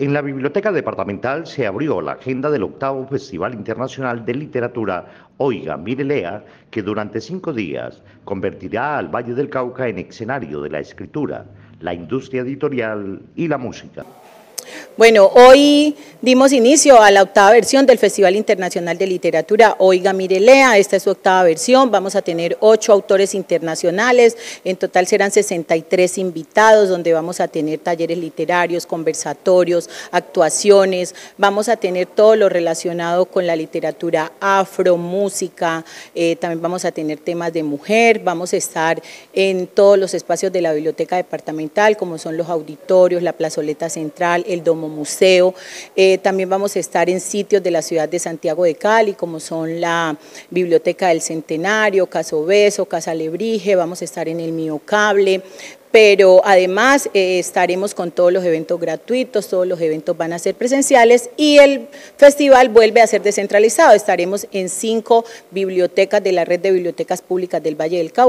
En la Biblioteca Departamental se abrió la agenda del octavo Festival Internacional de Literatura Oiga, mire, lea, que durante cinco días convertirá al Valle del Cauca en escenario de la escritura, la industria editorial y la música. Bueno, hoy dimos inicio a la octava versión del Festival Internacional de Literatura Oiga Mirelea, esta es su octava versión, vamos a tener ocho autores internacionales, en total serán 63 invitados donde vamos a tener talleres literarios, conversatorios, actuaciones, vamos a tener todo lo relacionado con la literatura afro, música, eh, también vamos a tener temas de mujer, vamos a estar en todos los espacios de la biblioteca departamental como son los auditorios, la plazoleta central, el domingo como museo. Eh, también vamos a estar en sitios de la ciudad de Santiago de Cali, como son la Biblioteca del Centenario, beso Casa Lebrige, vamos a estar en el Cable, pero además eh, estaremos con todos los eventos gratuitos, todos los eventos van a ser presenciales y el festival vuelve a ser descentralizado, estaremos en cinco bibliotecas de la red de bibliotecas públicas del Valle del Cauca.